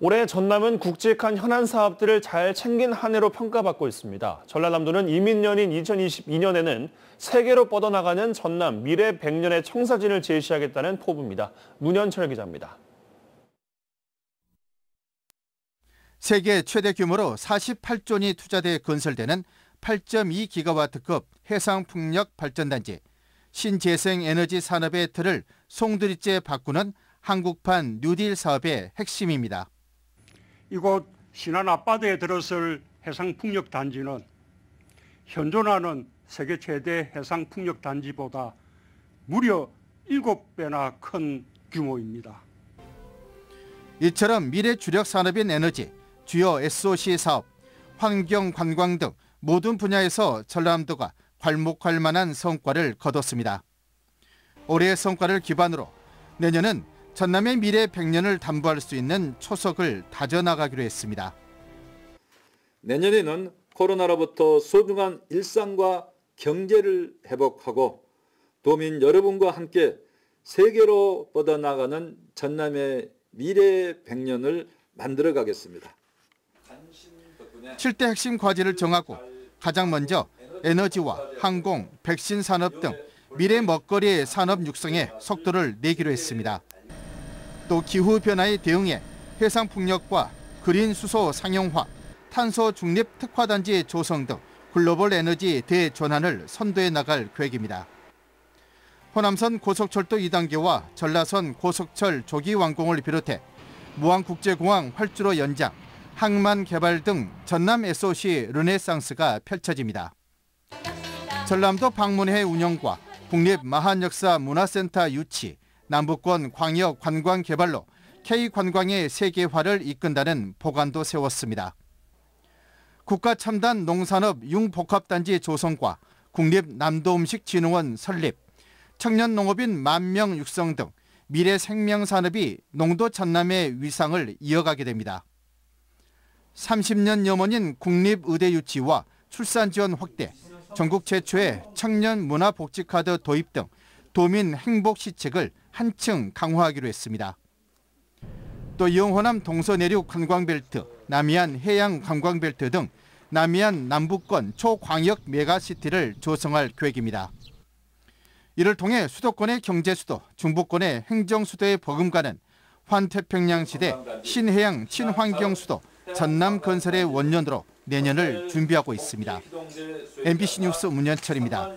올해 전남은 국직한 현안 사업들을 잘 챙긴 한 해로 평가받고 있습니다. 전라남도는 이민년인 2022년에는 세계로 뻗어나가는 전남 미래 100년의 청사진을 제시하겠다는 포부입니다. 문현철 기자입니다. 세계 최대 규모로 48조 원이 투자돼 건설되는 8.2기가와트급 해상풍력 발전단지, 신재생에너지 산업의 틀을 송두리째 바꾸는 한국판 뉴딜 사업의 핵심입니다. 이곳 신안 앞바다에 들어설 해상풍력 단지는 현존하는 세계 최대 해상풍력 단지보다 무려 7배나 큰 규모입니다. 이처럼 미래 주력 산업인 에너지, 주요 SOC 사업, 환경 관광 등 모든 분야에서 전남도가 괄목할 만한 성과를 거뒀습니다. 올해의 성과를 기반으로 내년은 전남의 미래 100년을 담보할 수 있는 초석을 다져나가기로 했습니다. 내년에는 코로나로부터 소중한 일상과 경제를 회복하고 도민 여러분과 함께 세계로 뻗어나가는 전남의 미래 100년을 만들어 가겠습니다. 7대 핵심 과제를 정하고 가장 먼저 에너지와 항공, 백신 산업 등 미래 먹거리 산업 육성에 속도를 내기로 했습니다. 또 기후 변화에 대응해 해상 풍력과 그린 수소 상용화, 탄소 중립 특화 단지 조성 등 글로벌 에너지 대전환을 선도해 나갈 계획입니다. 호남선 고속철도 2단계와 전라선 고속철 조기 완공을 비롯해 무안국제공항 활주로 연장, 항만 개발 등 전남 SOC 르네상스가 펼쳐집니다. 전남도 방문해 운영과 국립 마한역사 문화센터 유치, 남북권 광역 관광 개발로 K관광의 세계화를 이끈다는 보관도 세웠습니다. 국가 첨단 농산업 융복합단지 조성과 국립남도음식진흥원 설립, 청년 농업인 만명 육성 등 미래 생명 산업이 농도 전남의 위상을 이어가게 됩니다. 30년 염원인 국립의대 유치와 출산 지원 확대, 전국 최초의 청년 문화복지카드 도입 등 도민 행복 시책을 한층 강화하기로 했습니다. 또 영호남 동서내륙 관광벨트, 남해안 해양 관광벨트 등 남해안 남부권 초광역 메가시티를 조성할 계획입니다. 이를 통해 수도권의 경제수도, 중부권의 행정수도의 버금가는 환태평양 시대 신해양 친환경 수도 전남 건설의 원년으로 내년을 준비하고 있습니다. MBC 뉴스 문현철입니다.